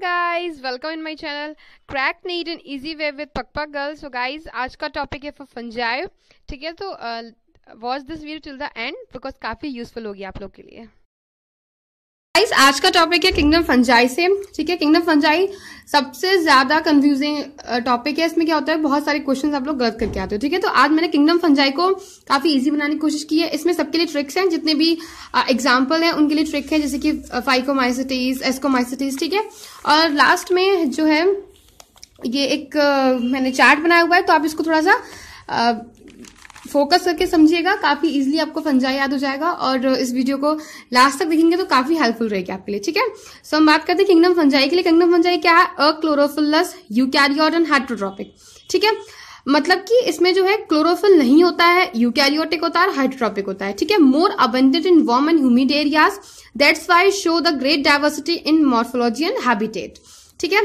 guys welcome in my channel crack NEET in easy way with पकपा girls so guys आज का topic है for fungi ठीक है तो watch this video till the end because काफ़ी यूजफुल होगी आप लोग के लिए गाइस आज का टॉपिक है किंगडम फंजाई से ठीक है किंगडम फंजाई सबसे ज्यादा कंफ्यूजिंग टॉपिक है इसमें क्या होता है बहुत सारे क्वेश्चंस आप लोग गलत करके आते हो ठीक है तो आज मैंने किंगडम फंजाई को काफी इजी बनाने की कोशिश की है इसमें सबके लिए ट्रिक्स हैं जितने भी एग्जांपल हैं उनके लिए ट्रिक है जैसे कि फाइकोमाइसिटीज एस्कोमाइसिटीज ठीक है और लास्ट में जो है ये एक मैंने चार्ट बनाया हुआ है तो आप इसको थोड़ा सा फोकस करके समझिएगा काफी इजिली आपको फंजा याद हो जाएगा और इस वीडियो को लास्ट तक देखेंगे तो काफी हेल्पफुल रहेगी आपके लिए ठीक है सो हम बात करते हैं किंगडम फंजाई के लिए किंगडम फंजाई क्या है a eukaryote and heterotrophic ठीक है मतलब कि इसमें जो है क्लोरोफिल नहीं होता है यूकैरियोटिक होता है हाइड्रोट्रॉपिक होता है ठीक है more abundant in warm and humid areas that's why show the great diversity in morphology and habitat ठीक है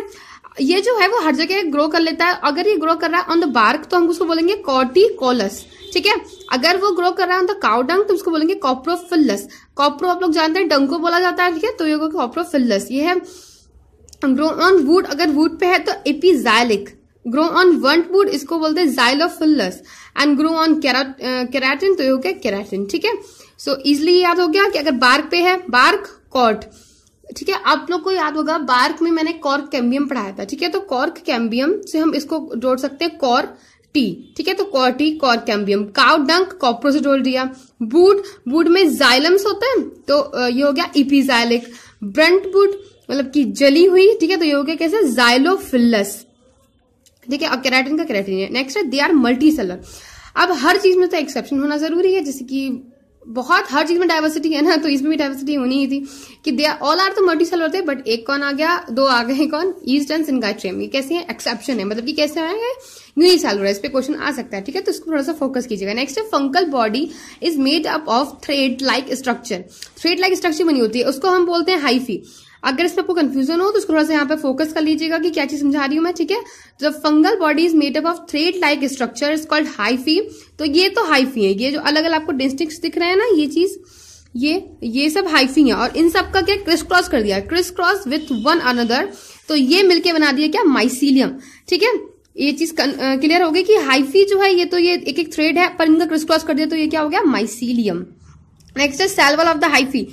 ये जो है वो हर जगह ग्रो कर लेता है अगर ये ग्रो कर रहा है ऑन द बार्क तो हम उसको बोलेंगे कॉर्टिकोलस ठीक है अगर वो ग्रो कर रहा है तो काउडंग तो उसको बोलेंगे कॉप्रोफिल्लस कॉप्रो आप लोग जानते हैं को बोला जाता है ठीक है तो ये होगा कॉप्रोफिल्लस ये है ग्रो ऑन वुड अगर वुड पे है तो epixylic grow on want wood इसको बोलते हैं xylophilous and grow on keratin तो ये हो गया केराटिन ठीक है सो इजिली याद हो गया कि अगर बार्क पे है बार्क कॉर्ट ठीक है आप लोग को याद होगा बार्क में मैंने कॉर्क कैम्बियम पढ़ाया था ठीक है तो कॉर्क कैम्बियम से हम इसको जोड़ सकते हैं कॉर्क टी ठीक है तो कॉटी कॉर्कैम्बियम काउ डंक कॉप्रोसिडोल दिया बूट बूट में जाइलम्स होते हैं तो ये हो गया इपीजाइलिक ब्रंट बूट मतलब कि जली हुई ठीक है तो ये हो गया कैसे जाइलोफिलस ठीक है और केराटिन का केराटिन है नेक्स्ट है दे आर मल्टी सेलर अब हर चीज में तो एक्सेप्शन होना जरूरी है जैसे कि बहुत हर चीज में डाइवर्सिटी है ना तो इसमें भी डाइवर्सिटी होनी ही थी कि दे ऑल आर तो मल्टी सेलर थे बट एक कौन आ गया दो आ गए कौन ईस्ट एंड सिंगाट्रियम ये कैसे है एक्सेप्शन है मतलब कि कैसे आएंगे यूनी है इस पर क्वेश्चन आ सकता है ठीक है तो इसको थोड़ा सा फोकस कीजिएगा नेक्स्ट है fungal body is made up of thread like structure thread like structure बनी होती है उसको हम बोलते हैं हाइफी अगर इसमें आपको कंफ्यूजन हो तो उसको थोड़ा सा यहाँ पे फोकस कर लीजिएगा कि क्या चीज समझा रही हूँ मैं ठीक है the fungal body is made up of thread like structure is called hyphae तो ये तो हाइफी है ये जो अलग अलग आपको डिस्ट्रिक्ट दिख रहे हैं ना ये चीज ये ये सब हाइफी है और इन सब का क्या क्रिस क्रॉस कर दिया criss cross with one another तो ये मिलके बना दिया क्या माइसिलियम ठीक है ये चीज क्लियर हो गई कि हाइफी जो है ये तो ये एक एक थ्रेड है पर इनका क्रिस क्रॉस कर दिया तो ये क्या हो गया माइसिलियम नेक्स्ट है सेलवल ऑफ द हाइफी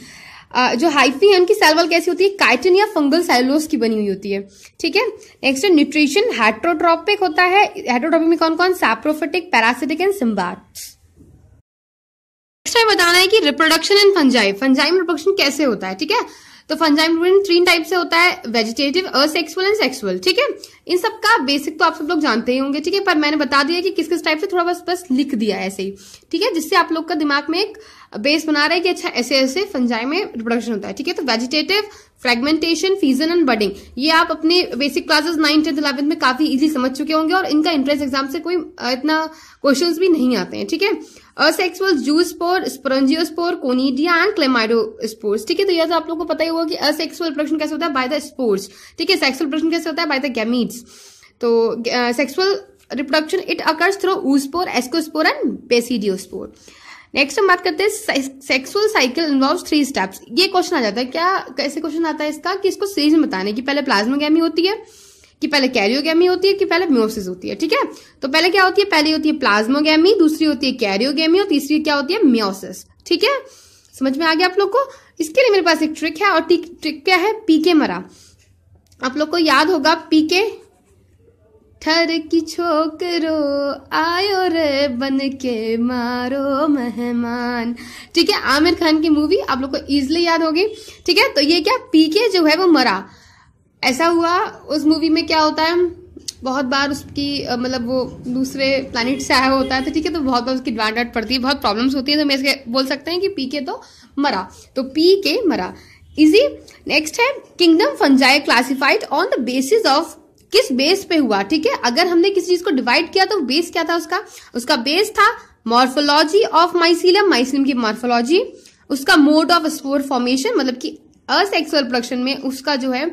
जो हाइफी है उनकी सेलवल कैसी होती है काइटिन या फंगल सेलोस की बनी हुई होती है ठीक है नेक्स्ट है न्यूट्रिशन हेट्रोट्रॉपिक होता है हेट्रोट्रॉपिक में कौन कौन सैप्रोफेटिक पैरासिटिक एंड सिम्बार नेक्स्ट है बताना है कि रिप्रोडक्शन एंड फंजाई फंजाइम रिप्रोडक्शन कैसे होता है ठीक है तो फंजाइम रिप्रोडक्शन तीन टाइप से होता है वेजिटेटिव असेक्सुअल एंड सेक्सुअल ठीक है इन सब का बेसिक तो आप सब लोग जानते ही होंगे ठीक है पर मैंने बता दिया कि किस किस टाइप से थोड़ा बस बस लिख दिया ऐसे ही ठीक है जिससे आप लोग का दिमाग में एक बेस बना रहा है कि अच्छा ऐसे ऐसे फंजाई में रिप्रोडक्शन होता है ठीक है तो vegetative fragmentation fission and budding ये आप अपने basic classes nine tenth eleventh में काफी इजी समझ चुके होंगे और इनका एंट्रेंस एग्जाम से कोई इतना क्वेश्चंस भी नहीं आते हैं ठीक है asexual zoospore sporangiospore conidia and chlamydospores ठीक है तो यह तो आप लोगों को पता ही होगा कि असेक्सुअल प्रोडक्शन कैसे होता है बाय द स्पोर्स ठीक है सेक्सुअल प्रोडक्शन कैसे होता है बाय द गैमीट्स तो sexual reproduction it occurs through oospore ascospore and basidiospore next हम बात करते हैं sexual cycle involve three steps ये क्वेश्चन आ जाता है क्या कैसे क्वेश्चन आता है इसका कि इसको सीरीज में बताने की पहले प्लाज्मोगैमी होती है कि पहले कैरियोगैमी होती है कि पहले म्योसिस होती है ठीक है तो पहले क्या होती है पहली होती है प्लाज्मोगैमी दूसरी होती है कैरियोगैमी और तीसरी क्या होती है म्योसिस ठीक है समझ में आ गया आप लोग को इसके लिए मेरे पास एक ट्रिक है और ट्रिक क्या है पीके मरा आप लोग को याद होगा पीके ठर की छोकरो आयो रे बन के मारो मेहमान ठीक है आमिर खान की मूवी आप लोग को इजिली याद होगी ठीक है तो ये क्या पीके जो है वो मरा ऐसा हुआ उस मूवी में क्या होता है बहुत बार उसकी मतलब वो दूसरे प्लानिट से आया होता है तो ठीक है तो बहुत बार उसकी डांट डांट पड़ती है बहुत प्रॉब्लम्स होती है तो मैं इसके बोल सकते हैं कि पी के तो मरा तो पी के मरा इजी नेक्स्ट है kingdom fungi classified on the basis of किस बेस पे हुआ ठीक है अगर हमने किसी चीज को डिवाइड किया तो बेस क्या था उसका उसका बेस था मॉर्फोलॉजी ऑफ माइसिलियम माइसिलियम की मॉर्फोलॉजी उसका मोड ऑफ स्पोर फॉर्मेशन मतलब कि असेक्सुअल प्रोडक्शन में उसका जो है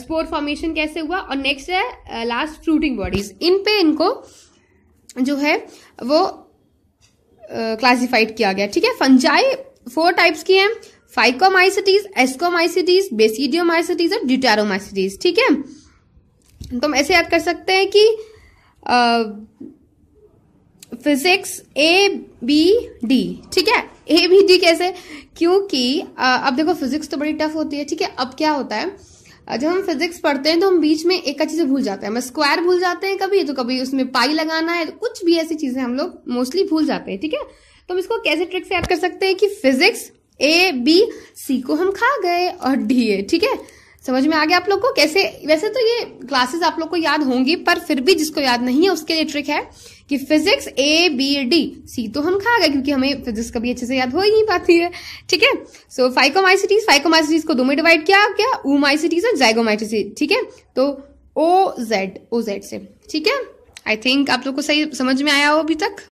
स्पोर फॉर्मेशन कैसे हुआ और नेक्स्ट है लास्ट फ्रूटिंग बॉडीज इन पे इनको जो है वो क्लासिफाइड uh, किया गया ठीक है फंजाई फोर टाइप्स की हैं फाइकोमाइसिटीज एस्कोमाइसिटीज बेसिडियोमाइसिटीज और ड्यूटेरोमाइसिटीज ठीक है तो हम ऐसे याद कर सकते हैं कि फिजिक्स ए बी डी ठीक है ए बी डी कैसे क्योंकि अब देखो फिजिक्स तो बड़ी टफ होती है ठीक है अब क्या होता है जब हम फिजिक्स पढ़ते हैं तो हम बीच में एक अच्छी से भूल जाते हैं हम स्क्वायर भूल जाते हैं कभी तो कभी उसमें पाई लगाना है तो कुछ भी ऐसी चीज़ें हम लोग मोस्टली भूल जाते हैं ठीक है तो हम इसको कैसे ट्रिक से याद कर सकते हैं कि फिजिक्स ए बी सी को हम खा गए और डी ए ठीक है समझ में आ गया आप लोग को कैसे वैसे तो ये क्लासेस आप लोग को याद होंगी पर फिर भी जिसको याद नहीं है उसके लिए ट्रिक है कि physics A B D C तो हम खा गए क्योंकि हमें फिजिक्स कभी अच्छे से याद हो ही नहीं पाती है ठीक है सो फाइकोमाइसिटीज फाइकोमाइसिटीज को दो में डिवाइड किया क्या ऊमाइसिटीज और जाइगोमाइसिटीज ठीक है तो ओ जेड ओ जेड से ठीक है आई थिंक आप लोग को सही समझ में आया हो अभी तक